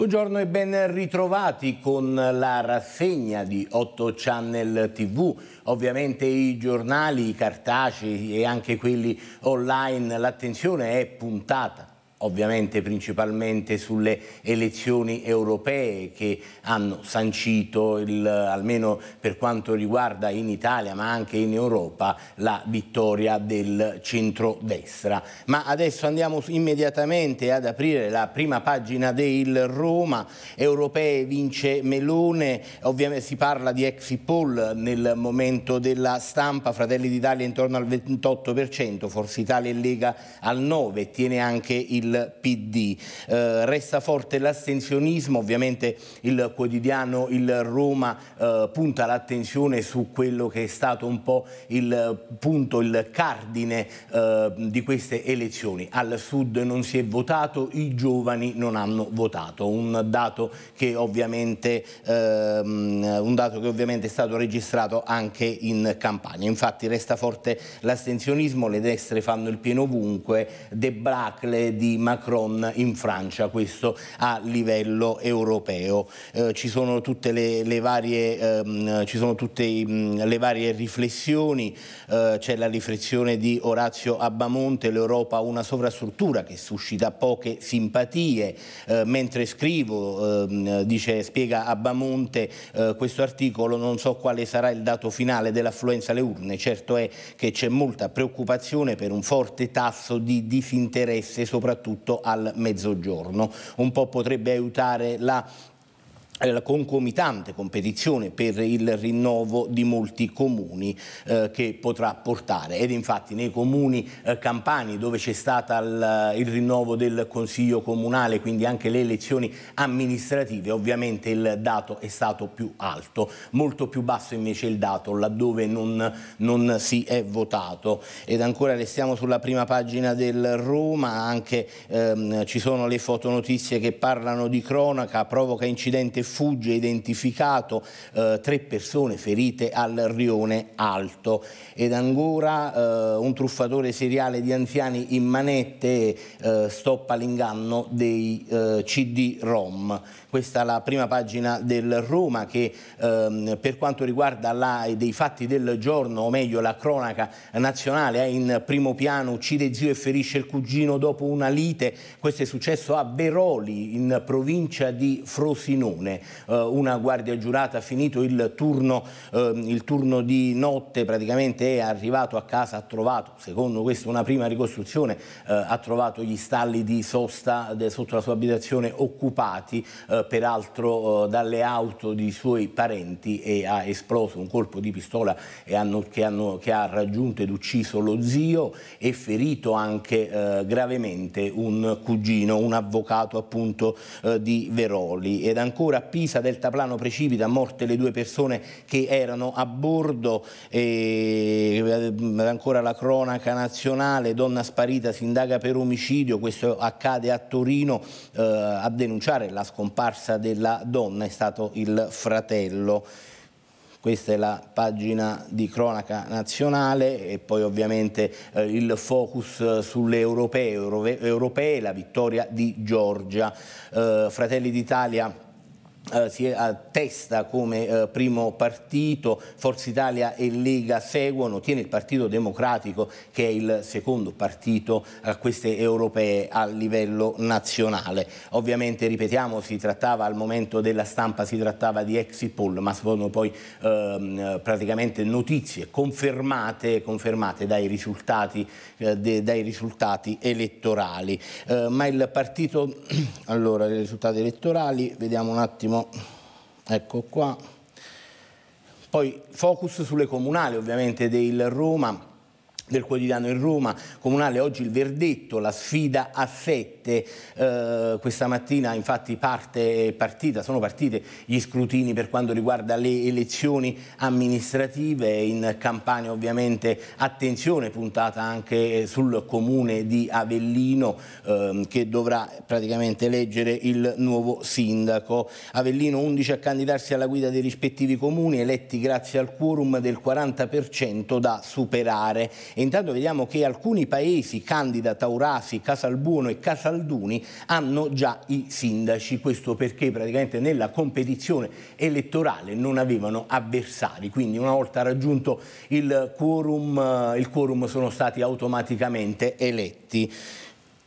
Buongiorno e ben ritrovati con la rassegna di 8 Channel TV. Ovviamente i giornali i cartacei e anche quelli online, l'attenzione è puntata ovviamente principalmente sulle elezioni europee che hanno sancito, il, almeno per quanto riguarda in Italia ma anche in Europa, la vittoria del centrodestra. Ma adesso andiamo immediatamente ad aprire la prima pagina del Roma, europee vince Melone, ovviamente si parla di exit poll nel momento della stampa, Fratelli d'Italia intorno al 28%, Forza Italia e Lega al 9%, tiene anche il il PD. Eh, resta forte l'astensionismo, ovviamente il quotidiano Il Roma eh, punta l'attenzione su quello che è stato un po' il punto, il cardine eh, di queste elezioni. Al sud non si è votato, i giovani non hanno votato, un dato che ovviamente, ehm, un dato che ovviamente è stato registrato anche in campagna. Infatti resta forte l'astensionismo, le destre fanno il pieno ovunque, debacle di Macron in Francia, questo a livello europeo. Eh, ci sono tutte le, le varie, ehm, sono tutte, mh, mm, le varie riflessioni, eh, c'è la riflessione di Orazio Abbamonte, l'Europa ha una sovrastruttura che suscita poche simpatie, eh, mentre scrivo, ehm, dice, spiega Abbamonte eh, questo articolo, non so quale sarà il dato finale dell'affluenza alle urne, certo è che c'è molta preoccupazione per un forte tasso di disinteresse soprattutto soprattutto al mezzogiorno. Un po' potrebbe aiutare la la concomitante competizione per il rinnovo di molti comuni eh, che potrà portare ed infatti nei comuni eh, campani dove c'è stato il, il, rinnovo del consiglio comunale quindi anche le elezioni amministrative ovviamente il dato è stato più alto molto più basso invece il dato laddove non, non si è votato ed ancora restiamo sulla prima pagina del Roma anche ehm, ci sono le fotonotizie che parlano di cronaca provoca incidente fugge identificato eh, tre persone ferite al rione Alto ed ancora eh, un truffatore seriale di anziani in manette eh, stoppa l'inganno dei eh, CD-ROM. Questa è la prima pagina del Roma che ehm, per quanto riguarda la, dei fatti del giorno, o meglio la cronaca nazionale, è in primo piano, uccide zio e ferisce il cugino dopo una lite, questo è successo a Veroli in provincia di Frosinone bene eh, una guardia giurata ha finito il turno, ehm, il turno di notte praticamente è arrivato a casa, ha trovato, secondo questo una prima ricostruzione, eh, ha trovato gli stalli di sosta sotto la sua abitazione occupati eh, peraltro dalle auto di suoi parenti e ha esploso un colpo di pistola che, hanno, che, hanno, che ha raggiunto ed ucciso lo zio e ferito anche eh, gravemente un cugino, un avvocato appunto eh, di Veroli ed ancora Pisa Delta Plano precipita, morte le due persone che erano a bordo, e, eh, ancora la cronaca nazionale, donna sparita si indaga per omicidio, questo accade a Torino, eh, a denunciare la scomparsa della donna è stato il fratello. Questa è la pagina di cronaca nazionale e poi ovviamente eh, il focus eh, sulle europee, europee, la vittoria di Giorgia. Eh, Fratelli d'Italia eh, si attesta come eh, primo partito, Forza Italia e Lega seguono, tiene il Partito Democratico che è il secondo partito a queste europee a livello nazionale. Ovviamente, ripetiamo, si trattava al momento della stampa, si trattava di exit poll, ma sono poi uh, praticamente notizie confermate, confermate dai, risultati, eh, de, dai, risultati, elettorali. ma il partito, allora, i risultati elettorali, vediamo un attimo attimo, ecco qua. Poi focus sulle comunali ovviamente del Roma, del quotidiano in Roma, comunale oggi il verdetto, la sfida a sette, eh, questa mattina infatti parte, partita, sono partite gli scrutini per quanto riguarda le elezioni amministrative, in Campania ovviamente attenzione puntata anche sul comune di Avellino eh, che dovrà praticamente eleggere il nuovo sindaco. Avellino 11 a candidarsi alla guida dei rispettivi comuni, eletti grazie al quorum del 40% da superare intanto vediamo che alcuni paesi, Candida, Taurasi, Casalbuono e Casalduni, hanno già i sindaci. Questo perché praticamente nella competizione elettorale non avevano avversari. Quindi una volta raggiunto il quorum, eh, il quorum sono stati automaticamente eletti.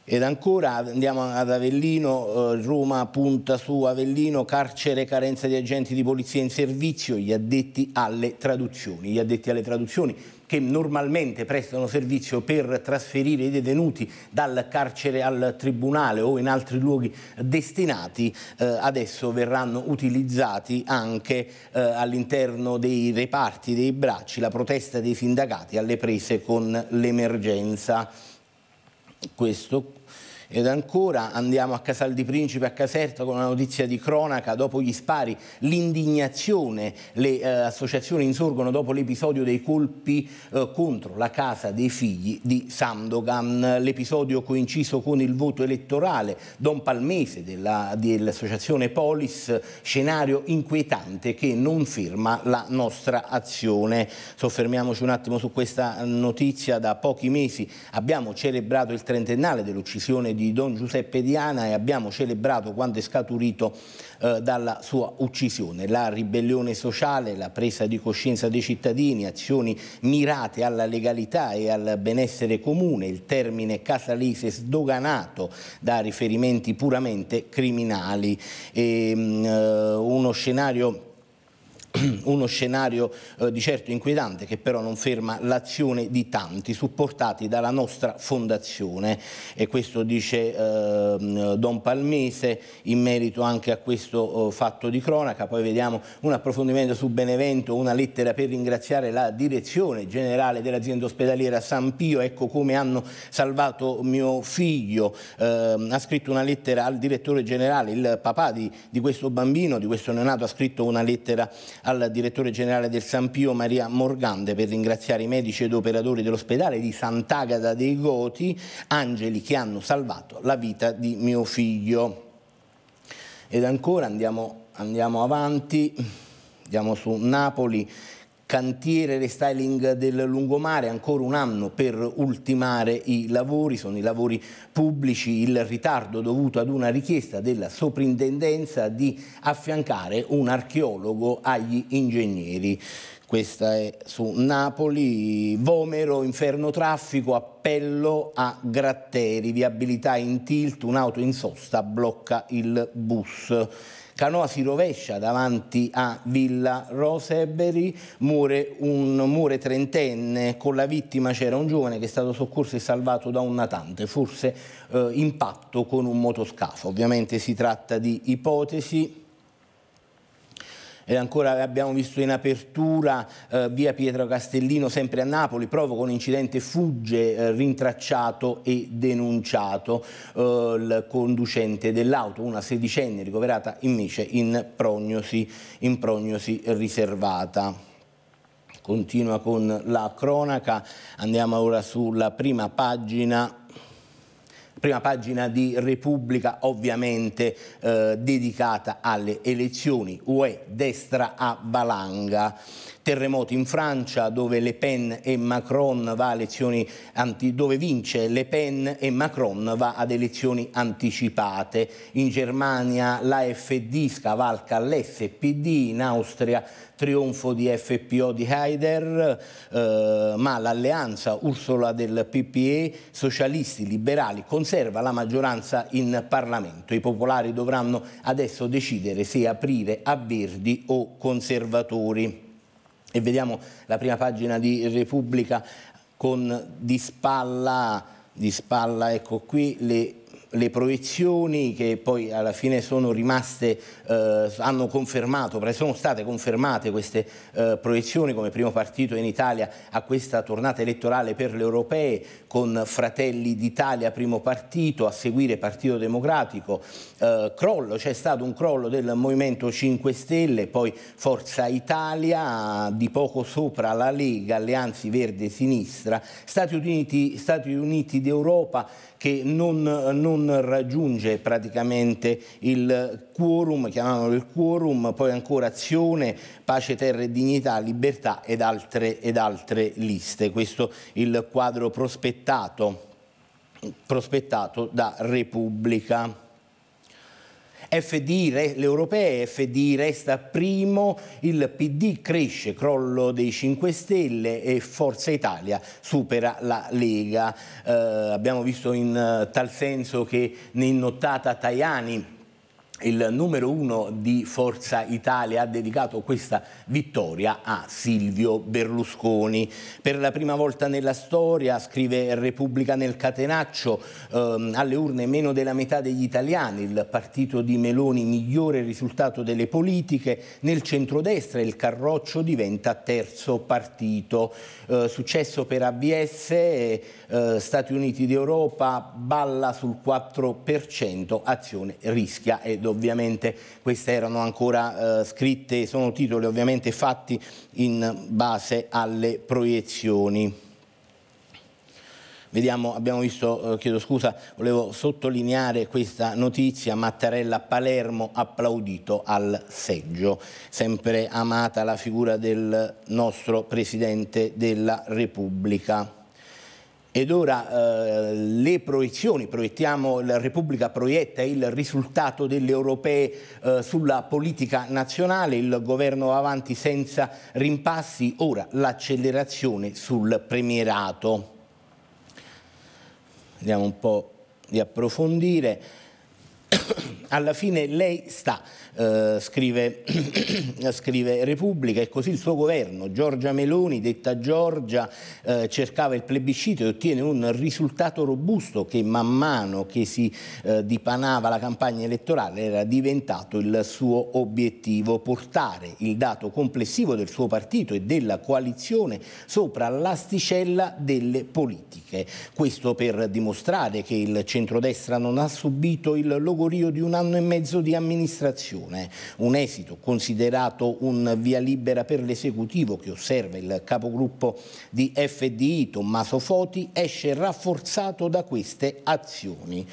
Ed ancora andiamo ad Avellino, eh, Roma punta su Avellino, carcere, carenza di agenti di polizia in servizio, gli addetti alle traduzioni. Gli addetti alle traduzioni che normalmente prestano servizio per trasferire i detenuti dal carcere al tribunale o in altri luoghi destinati, eh, adesso verranno utilizzati anche eh, all'interno dei reparti, dei bracci, la protesta dei sindacati alle prese con l'emergenza. Questo ed ancora andiamo a Casal di Principe, a Caserta, con una notizia di cronaca dopo gli spari, l'indignazione, le eh, associazioni insorgono dopo l'episodio dei colpi eh, contro la casa dei figli di Sandogan, l'episodio coinciso con il voto elettorale, Don Palmese dell'associazione Polis, scenario inquietante che non ferma la nostra azione. Soffermiamoci un attimo su questa notizia, da pochi mesi abbiamo celebrato il trentennale dell'uccisione di di Don Giuseppe Diana e abbiamo celebrato quanto è scaturito eh, dalla sua uccisione. La ribellione sociale, la presa di coscienza dei cittadini, azioni mirate alla legalità e al benessere comune, il termine casalese sdoganato da riferimenti puramente criminali. E, ehm, mh, eh, uno scenario uno scenario eh, di certo inquietante che però non ferma l'azione di tanti supportati dalla nostra fondazione e questo dice eh, Don Palmese in merito anche a questo eh, fatto di cronaca, poi vediamo un approfondimento su Benevento, una lettera per ringraziare la direzione generale dell'azienda ospedaliera San Pio, ecco come hanno salvato mio figlio, ehm, ha scritto una lettera al direttore generale, il papà di, di questo bambino, di questo neonato ha scritto una lettera al al direttore generale del San Pio Maria Morgande per ringraziare i medici ed operatori dell'ospedale di Sant'Agata dei Goti, angeli che hanno salvato la vita di mio figlio. Ed ancora andiamo, andiamo avanti, andiamo su Napoli cantiere restyling del lungomare, ancora un anno per ultimare i lavori, sono i lavori pubblici, il ritardo dovuto ad una richiesta della soprintendenza di affiancare un archeologo agli ingegneri. Questa è su Napoli, Vomero, inferno traffico, appello a Gratteri, viabilità in tilt, un'auto in sosta blocca il bus. Canoa si rovescia davanti a Villa Roseberi, muore un muore trentenne, con la vittima c'era un giovane che è stato soccorso e salvato da un natante, forse eh, impatto con un motoscafo. Ovviamente si tratta di ipotesi e ancora abbiamo visto in apertura eh, via Pietro Castellino, sempre a Napoli, provo con incidente fugge, eh, rintracciato e denunciato eh, il conducente dell'auto, una sedicenne ricoverata invece in prognosi, in prognosi riservata continua con la cronaca. Andiamo ora sulla prima pagina Prima pagina di Repubblica ovviamente eh, dedicata alle elezioni UE destra a valanga. Terremoto in Francia dove, Le Pen e Macron va a elezioni anti, dove vince Le Pen e Macron va ad elezioni anticipate. In Germania l'AFD scavalca l'SPD in Austria trionfo di FPO di Haider, eh, ma l'alleanza Ursula del PPE, socialisti liberali, conserva la maggioranza in Parlamento. I popolari dovranno adesso decidere se aprire a Verdi o conservatori. E vediamo la prima pagina di Repubblica con di spalla, di spalla ecco qui, le le proiezioni che poi alla fine sono rimaste, eh, hanno confermato, sono state confermate queste eh, proiezioni come primo partito in Italia a questa tornata elettorale per le europee con Fratelli d'Italia primo partito, a seguire Partito Democratico, eh, crollo, c'è stato un crollo del Movimento 5 Stelle, poi Forza Italia, di poco sopra la Lega, Alleanzi Verde Sinistra, Stati Uniti, Stati Uniti d'Europa che non, non raggiunge praticamente il quorum, chiamiamolo il quorum, poi ancora azione, pace, terra e dignità, libertà ed altre, ed altre liste. Questo il quadro prospettato, prospettato da Repubblica. FD, le europee, FD resta primo, il PD cresce, crollo dei 5 Stelle e Forza Italia supera la Lega. Eh, abbiamo visto in eh, tal senso che in nottata Tajani il numero uno di Forza Italia ha dedicato questa vittoria a Silvio Berlusconi. Per la prima volta nella storia, scrive Repubblica nel catenaccio, ehm, alle urne meno della metà degli italiani, il partito di Meloni migliore risultato delle politiche, nel centrodestra il Carroccio diventa terzo partito. Eh, successo per ABS, eh, Stati Uniti d'Europa balla sul 4%, azione rischia e dovrebbe ovviamente queste erano ancora eh, scritte, sono titoli ovviamente fatti in base alle proiezioni. Vediamo, abbiamo visto, eh, chiedo scusa, volevo sottolineare questa notizia, Mattarella Palermo applaudito al seggio, sempre amata la figura del nostro Presidente della Repubblica. Ed ora eh, le proiezioni, proiettiamo, la Repubblica proietta il risultato delle europee eh, sulla politica nazionale, il governo avanti senza rimpassi, ora l'accelerazione sul premierato. Vediamo un po' di approfondire. Alla fine lei sta eh, scrive, scrive, Repubblica, e così il suo governo, Giorgia Meloni, detta Giorgia, eh, cercava il plebiscito e ottiene un risultato robusto che man mano che si eh, dipanava la campagna elettorale era diventato il suo obiettivo, portare il dato complessivo del suo partito e della coalizione sopra l'asticella delle politiche. Questo per dimostrare che il centrodestra non ha subito il logorio di un anno e mezzo di amministrazione elezione, un esito considerato un via libera per l'esecutivo che osserva il capogruppo di FDI Tommaso Foti esce rafforzato da queste azioni.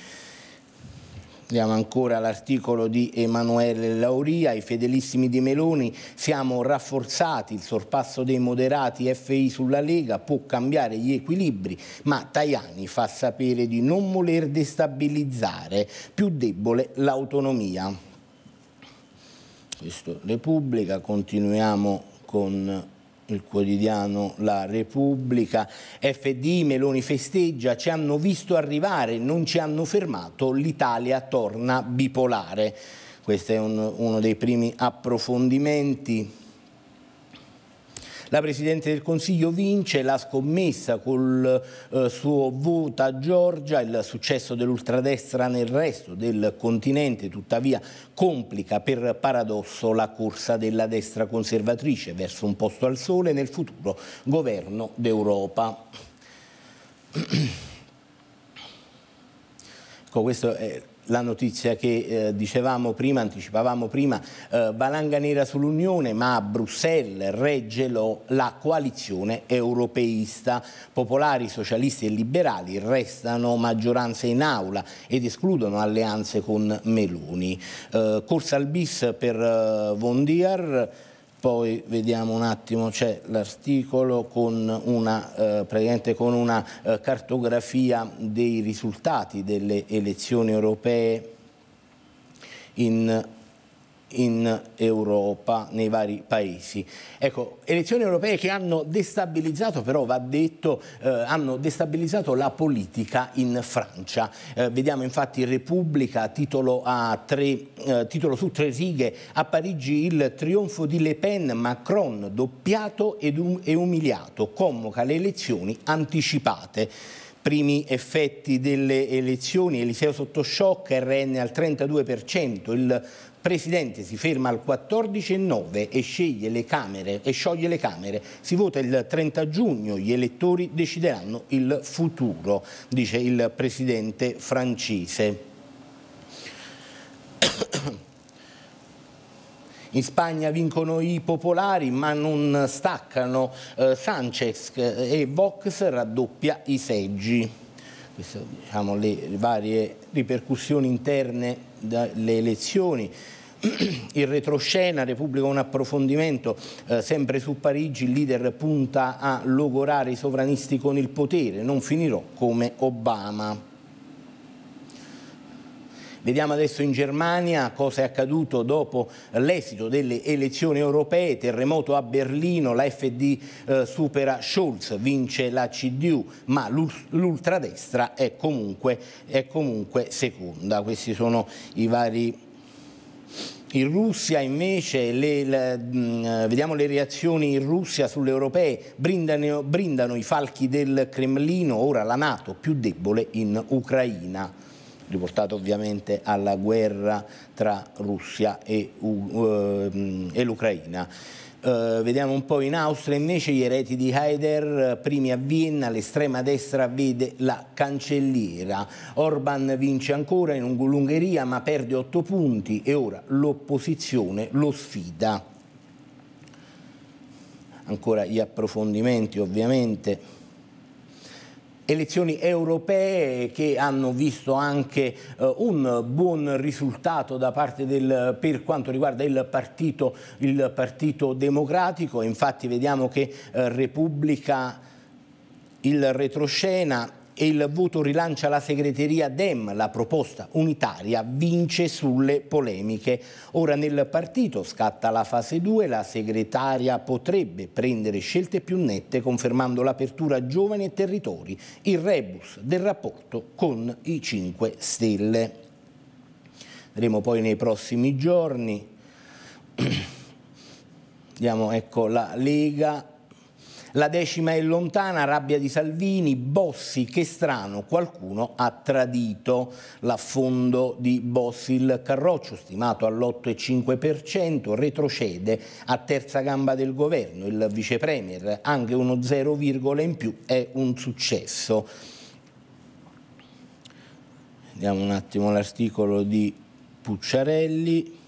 Vediamo ancora l'articolo di Emanuele Lauria, i fedelissimi di Meloni, siamo rafforzati, il sorpasso dei moderati FI sulla Lega può cambiare gli equilibri, ma Tajani fa sapere di non voler destabilizzare più debole l'autonomia questo Repubblica, continuiamo con il quotidiano La Repubblica, FD, Meloni festeggia, ci hanno visto arrivare, non ci hanno fermato, l'Italia torna bipolare. Questo è un, uno dei primi approfondimenti la Presidente del Consiglio vince la scommessa col eh, suo voto a Giorgia, il successo dell'ultradestra nel resto del continente tuttavia complica per paradosso la corsa della destra conservatrice verso un posto al sole nel futuro governo d'Europa. Ecco, questo è la notizia che eh, dicevamo prima, anticipavamo prima, eh, valanga nera sull'Unione, ma a Bruxelles regge lo, la coalizione europeista. Popolari, socialisti e liberali restano maggioranza in aula ed escludono alleanze con Meloni. Eh, corsa al bis per eh, Vondiar poi vediamo un attimo, c'è l'articolo con una, eh, con una eh, cartografia dei risultati delle elezioni europee in in Europa, nei vari paesi. Ecco, elezioni europee che hanno destabilizzato, però va detto, eh, hanno destabilizzato la politica in Francia. Eh, vediamo infatti Repubblica, titolo, tre, eh, titolo, su tre righe, a Parigi il trionfo di Le Pen, Macron doppiato ed um, e umiliato, convoca le elezioni anticipate primi effetti delle elezioni, Eliseo sotto shock, RN al 32%, il Presidente si ferma al 14,9 e sceglie le camere e scioglie le camere. Si vota il 30 giugno, gli elettori decideranno il futuro, dice il Presidente francese. In Spagna vincono i popolari ma non staccano eh, Sanchez eh, e Vox raddoppia i seggi. Queste sono diciamo, le varie ripercussioni interne delle elezioni Il retroscena Repubblica un approfondimento eh, sempre su Parigi il leader punta a logorare i sovranisti con il potere non finirò come Obama Vediamo adesso in Germania cosa è accaduto dopo l'esito delle elezioni europee, terremoto a Berlino, la FD eh, supera Scholz, vince la CDU, ma l'ultradestra è comunque, è comunque seconda. Questi sono i vari... In Russia invece, le, le, mm, vediamo le reazioni in Russia sulle europee, brindano, brindano i falchi del Cremlino, ora la Nato più debole in Ucraina riportato ovviamente alla guerra tra Russia e, uh, e l'Ucraina. Uh, vediamo un po' in Austria invece gli ereti di Haider, primi a Vienna, l'estrema destra vede la cancelliera. Orban vince ancora in Ungheria ma perde otto punti e ora l'opposizione lo sfida. Ancora gli approfondimenti ovviamente elezioni europee che hanno visto anche eh, un buon risultato da parte del, per quanto riguarda il partito, il partito Democratico, infatti vediamo che eh, Repubblica il retroscena e il voto rilancia la segreteria Dem, la proposta unitaria vince sulle polemiche. Ora nel partito scatta la fase 2, la segretaria potrebbe prendere scelte più nette confermando l'apertura a giovani e territori, il rebus del rapporto con i 5 Stelle. Vedremo poi nei prossimi giorni. Vediamo, ecco, la Lega la decima è lontana, rabbia di Salvini, Bossi, che strano, qualcuno ha tradito l'affondo di Bossi. Il Carroccio, stimato all'8,5%, retrocede a terza gamba del governo. Il vicepremier, anche uno 0, in più, è un successo. Vediamo un attimo l'articolo di Pucciarelli.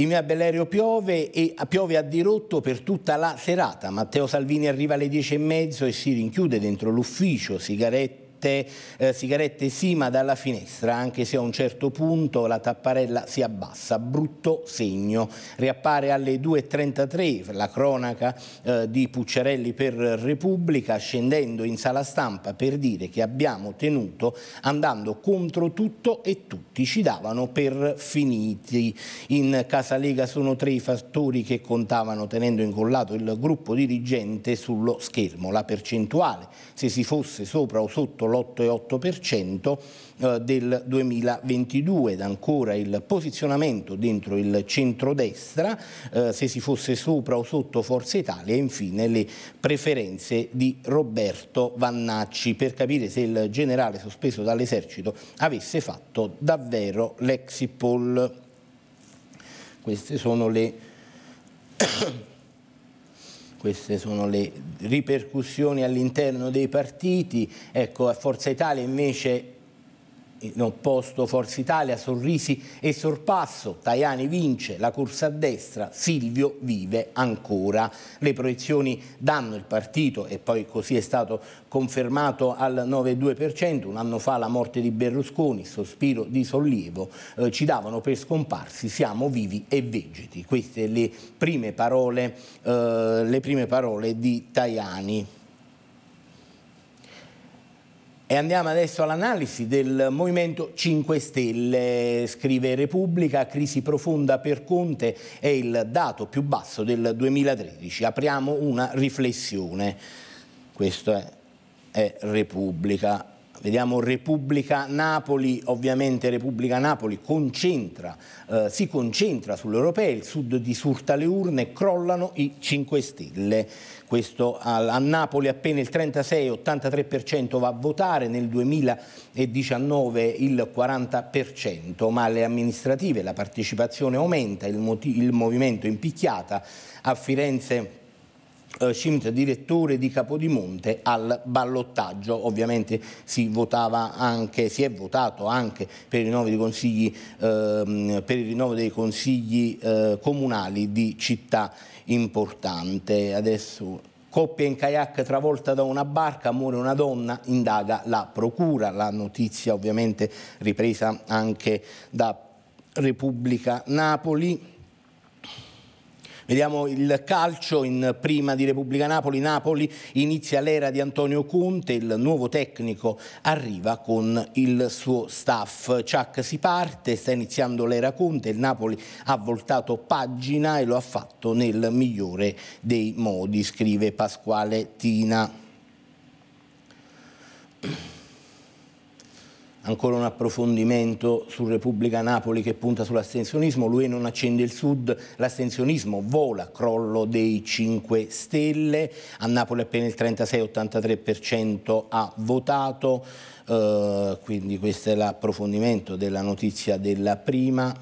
In via Bellerio piove e piove a dirotto per tutta la serata. Matteo Salvini arriva alle dieci e mezzo e si rinchiude dentro l'ufficio, sigarette sigarette, eh, sigarette sì ma dalla finestra, anche se a un certo punto la tapparella si abbassa, brutto segno. Riappare alle 2.33 la cronaca eh, di Pucciarelli per Repubblica, scendendo in sala stampa per dire che abbiamo tenuto andando contro tutto e tutti, ci davano per finiti. In Casalega sono tre i fattori che contavano tenendo incollato il gruppo dirigente sullo schermo, la percentuale, se si fosse sopra o sotto superato l'8,8% eh, del 2022 ed ancora il posizionamento dentro il centrodestra, eh, se si fosse sopra o sotto Forza Italia e infine le preferenze di Roberto Vannacci per capire se il generale sospeso dall'esercito avesse fatto davvero l'exit poll. Queste sono le queste sono le ripercussioni all'interno dei partiti. Ecco, Forza Italia invece in opposto Forza Italia, sorrisi e sorpasso, Tajani vince, la corsa a destra, Silvio vive ancora. Le proiezioni danno il partito e poi così è stato confermato al 9,2%, un anno fa la morte di Berlusconi, sospiro di sollievo, eh, ci davano per scomparsi, siamo vivi e vegeti. Queste le prime parole, eh, le prime parole di Tajani. E andiamo adesso all'analisi del Movimento 5 Stelle. Scrive Repubblica, crisi profonda per Conte è il dato più basso del 2013. Apriamo una riflessione. Questo è, è Repubblica. Vediamo Repubblica Napoli, ovviamente Repubblica Napoli concentra, eh, si concentra sull'Europea, il sud disurta le urne, crollano i 5 Stelle. Questo a, a Napoli appena il 36-83% va a votare, nel 2019 il 40%, ma le amministrative la partecipazione aumenta, il, il movimento in picchiata a Firenze eh, Scimt direttore di Capodimonte al ballottaggio. Ovviamente si, anche, si è votato anche per il rinnovo dei consigli, ehm, il rinnovo dei consigli eh, comunali di città importante. Adesso Coppia in kayak travolta da una barca, muore una donna, indaga la procura. La notizia ovviamente ripresa anche da Repubblica Napoli. Vediamo il calcio in prima di Repubblica Napoli. Napoli inizia l'era di Antonio Conte, il nuovo tecnico arriva con il suo staff. Ciac si parte, sta iniziando l'era Conte, il Napoli ha voltato pagina e lo ha fatto nel migliore dei modi, scrive Pasquale Tina ancora un approfondimento su Repubblica Napoli che punta sull'astensionismo, lui non accende il sud, l'astensionismo vola, crollo dei 5 Stelle, a Napoli appena il 36-83% ha votato, eh, quindi questo è l'approfondimento della notizia della prima.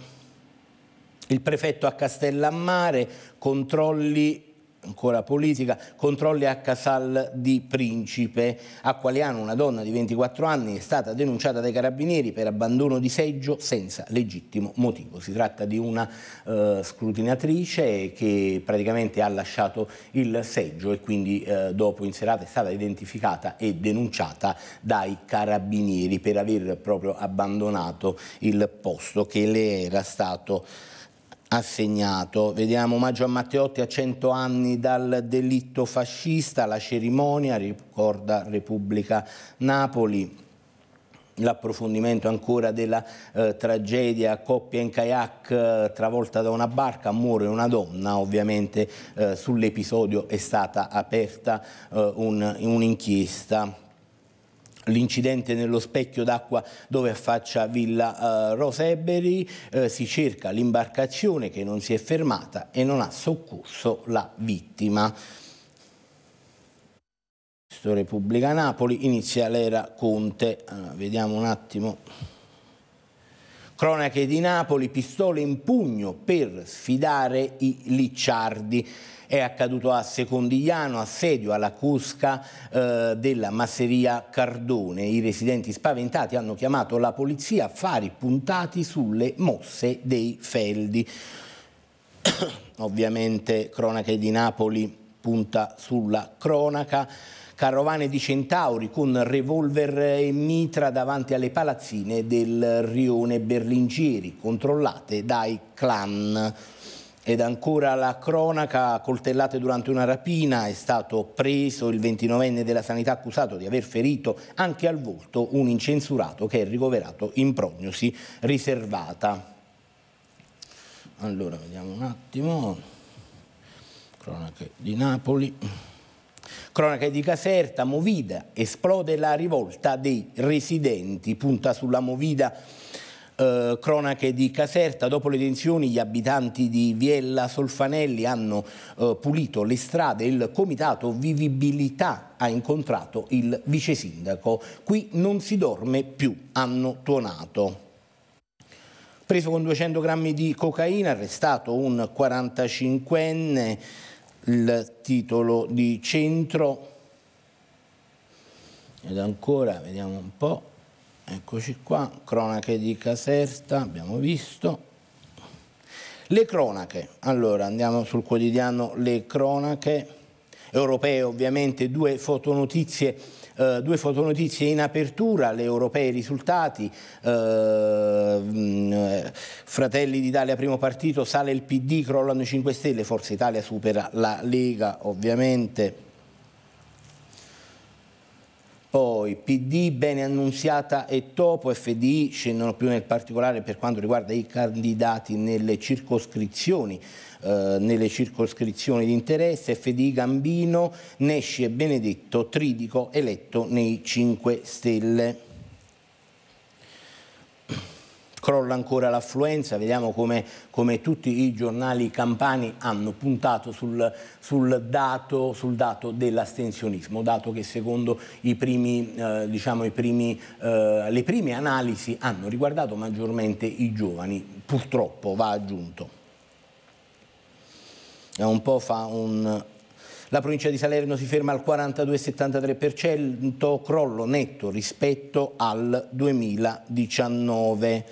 Il prefetto a Castellammare, controlli ancora politica, controlli a Casal di Principe. A Qualiano una donna di 24 anni, è stata denunciata dai carabinieri per abbandono di seggio senza legittimo motivo. Si tratta di una eh, scrutinatrice che praticamente ha lasciato il seggio e quindi eh, dopo in serata è stata identificata e denunciata dai carabinieri per aver proprio abbandonato il posto che le era stato assegnato. Vediamo omaggio a Matteotti a 100 anni dal delitto fascista, la cerimonia, ricorda Repubblica Napoli l'approfondimento ancora della eh, tragedia coppia in kayak eh, travolta da una barca, muore una donna, ovviamente eh, sull'episodio è stata aperta eh, un'inchiesta. Un l'incidente nello specchio d'acqua dove affaccia Villa eh, Roseberi, eh, si cerca l'imbarcazione che non si è fermata e non ha soccorso la vittima. Repubblica Napoli, inizia l'era Conte, allora, eh, vediamo un attimo. Cronache di Napoli, pistole in pugno per sfidare i Licciardi è accaduto a Secondigliano, assedio alla Cusca eh, della masseria Cardone. I residenti spaventati hanno chiamato la polizia, affari puntati sulle mosse dei Feldi. Ovviamente cronache di Napoli punta sulla cronaca carovane di centauri con revolver e mitra davanti alle palazzine del rione Berlingieri, controllate dai clan. Ed ancora la cronaca, coltellate durante una rapina, è stato preso il 29enne della sanità accusato di aver ferito anche al volto un incensurato che è ricoverato in prognosi riservata. Allora, vediamo un attimo. Cronache di Napoli. Cronache di Caserta, Movida, esplode la rivolta dei residenti, punta sulla Movida eh, cronache di Caserta, dopo le tensioni gli abitanti di Viella Solfanelli hanno eh, pulito le strade, il comitato Vivibilità ha incontrato il vice sindaco. Qui non si dorme più, hanno tuonato. Preso con 200 grammi di cocaina, arrestato un 45enne, il titolo di centro. Ed ancora, vediamo un po'. Eccoci qua, cronache di Caserta, abbiamo visto. Le cronache, allora andiamo sul quotidiano Le cronache, europee ovviamente, due fotonotizie Uh, due fotonotizie in apertura, le europee risultati, uh, Fratelli d'Italia primo partito, sale il PD, crollano 5 Stelle, Forza Italia supera la Lega ovviamente. Poi PD, Bene Annunziata e Topo, FDI scendono più nel particolare per quanto riguarda i candidati nelle circoscrizioni eh, nelle circoscrizioni di interesse, FDI Gambino, Nesci e Benedetto, Tridico eletto nei 5 Stelle crolla ancora l'affluenza, vediamo come, come, tutti i giornali campani hanno puntato sul, sul dato, sul dato dell'astensionismo, dato che secondo i primi, eh, diciamo, i primi, eh, le prime analisi hanno riguardato maggiormente i giovani, purtroppo va aggiunto. Un po' fa un, la provincia di Salerno si ferma al 42,73%, crollo netto rispetto al 2019.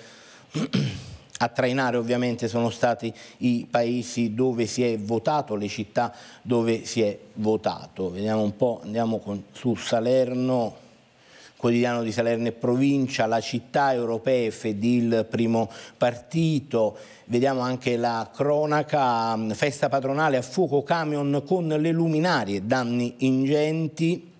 A trainare ovviamente sono stati i paesi dove si è votato, le città dove si è votato. Vediamo un po', andiamo con, su Salerno, quotidiano di Salerno e provincia, la città europea, FEDIL primo partito, vediamo anche la cronaca, mm, festa patronale a fuoco camion con le luminarie, danni ingenti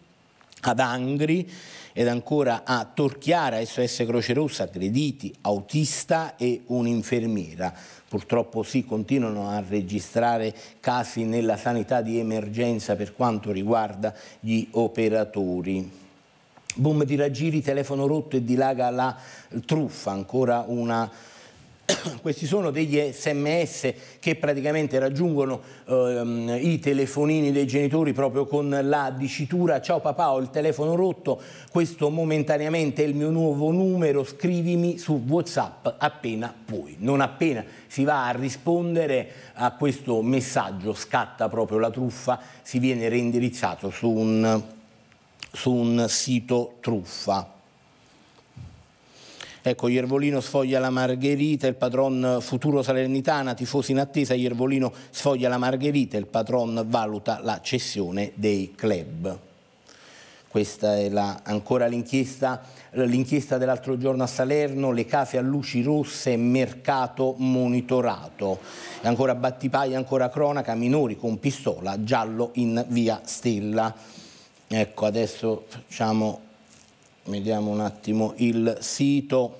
ad Angri ed ancora a Torchiara, SOS Croce Rossa, aggrediti, autista e un'infermiera. Purtroppo si sì, continuano a registrare casi nella sanità di emergenza per quanto riguarda gli operatori. Boom di raggiri, telefono rotto e dilaga la truffa, ancora una questi sono degli sms che praticamente raggiungono ehm, i telefonini dei genitori proprio con la dicitura ciao papà ho il telefono rotto, questo momentaneamente è il mio nuovo numero, scrivimi su Whatsapp appena puoi. Non appena si va a rispondere a questo messaggio scatta proprio la truffa, si viene reindirizzato su un, su un sito truffa. Ecco, Iervolino sfoglia la Margherita, il patron futuro Salernitana, tifosi in attesa, Iervolino sfoglia la Margherita, il patron valuta la cessione dei club. Questa è la, ancora l'inchiesta, dell'altro giorno a Salerno, le case a luci rosse, mercato monitorato. E Ancora Battipaglia, ancora cronaca, minori con pistola, giallo in via Stella. Ecco, adesso facciamo Vediamo un attimo il sito.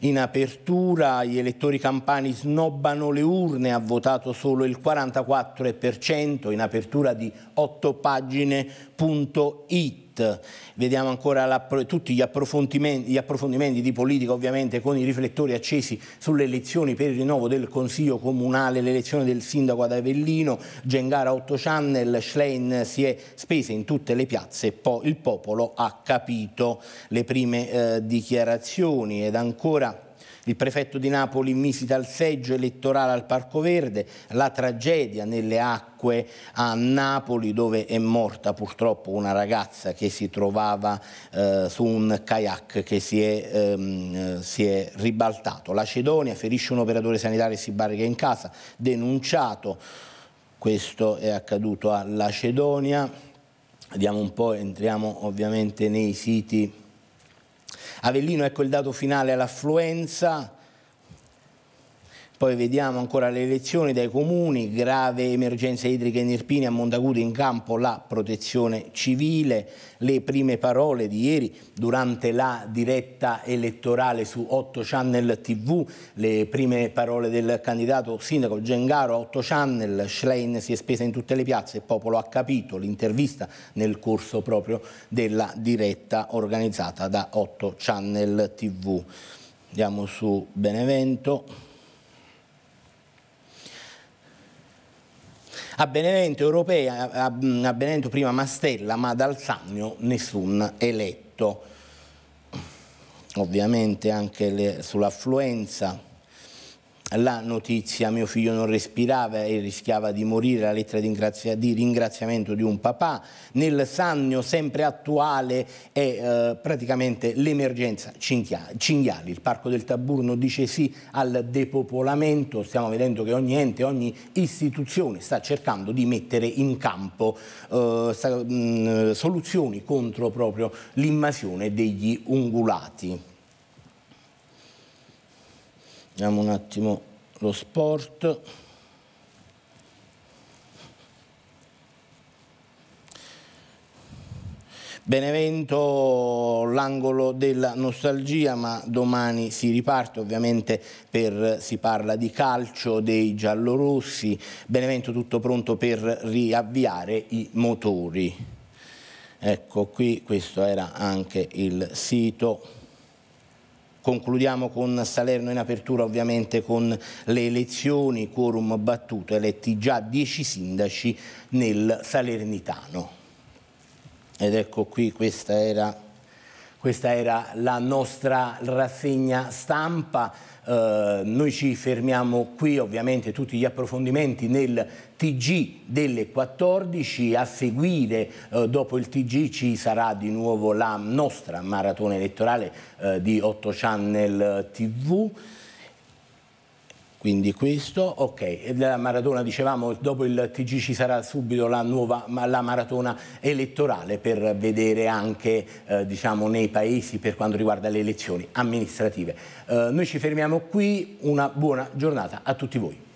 In apertura gli elettori campani snobbano le urne, ha votato solo il 44% in apertura di 8pagine.it. Pitt, vediamo ancora tutti gli approfondimenti, gli approfondimenti di politica ovviamente con i riflettori accesi sulle elezioni per il rinnovo del Consiglio Comunale, l'elezione del sindaco ad Avellino, Gengara 8 Channel, Schlein si è spesa in tutte le piazze, poi il popolo ha capito le prime eh, dichiarazioni ed ancora il prefetto di Napoli in visita al seggio elettorale al Parco Verde, la tragedia nelle acque a Napoli dove è morta purtroppo una ragazza che si trovava eh, su un kayak che si è, ehm, si è ribaltato. L'acedonia ferisce un operatore sanitario e si barrica in casa, denunciato. Questo è accaduto a Lacedonia. Vediamo un po', entriamo ovviamente nei siti Avellino, ecco il dato finale all'affluenza, poi vediamo ancora le elezioni dai comuni, grave emergenza idrica in Irpini, a Montaguti in campo la protezione civile, le prime parole di ieri durante la diretta elettorale su 8 Channel TV, le prime parole del candidato sindaco Gengaro a 8 Channel, Schlein si è spesa in tutte le piazze, il popolo ha capito l'intervista nel corso proprio della diretta organizzata da 8 Channel TV. Andiamo su Benevento. A Benevento europea, a, a Benevento prima Mastella, ma dal Sannio nessun eletto. Ovviamente anche le, sull'affluenza la notizia mio figlio non respirava e rischiava di morire, la lettera di, ringrazia, di ringraziamento di un papà, nel Sannio sempre attuale è eh, praticamente l'emergenza cinghiali, il parco del Taburno dice sì al depopolamento, stiamo vedendo che ogni ente, ogni istituzione sta cercando di mettere in campo eh, sta, mh, soluzioni contro proprio l'invasione degli ungulati. Vediamo un attimo lo sport. Benevento, l'angolo della nostalgia, ma domani si riparte ovviamente per, si parla di calcio, dei giallorossi, Benevento tutto pronto per riavviare i motori. Ecco qui, questo era anche il sito. Concludiamo con Salerno in apertura ovviamente con le elezioni, quorum battuto, eletti già dieci sindaci nel Salernitano. Ed ecco qui questa era, questa era la nostra rassegna stampa. Eh, noi ci fermiamo qui, ovviamente tutti gli approfondimenti nel TG delle 14, a seguire eh, dopo il TG ci sarà di nuovo la nostra maratona elettorale eh, di 8 Channel TV. Quindi questo, ok. la maratona dicevamo, dopo il TG ci sarà subito la nuova la maratona elettorale per vedere anche eh, diciamo, nei paesi per quanto riguarda le elezioni amministrative. Eh, noi ci fermiamo qui, una buona giornata a tutti voi.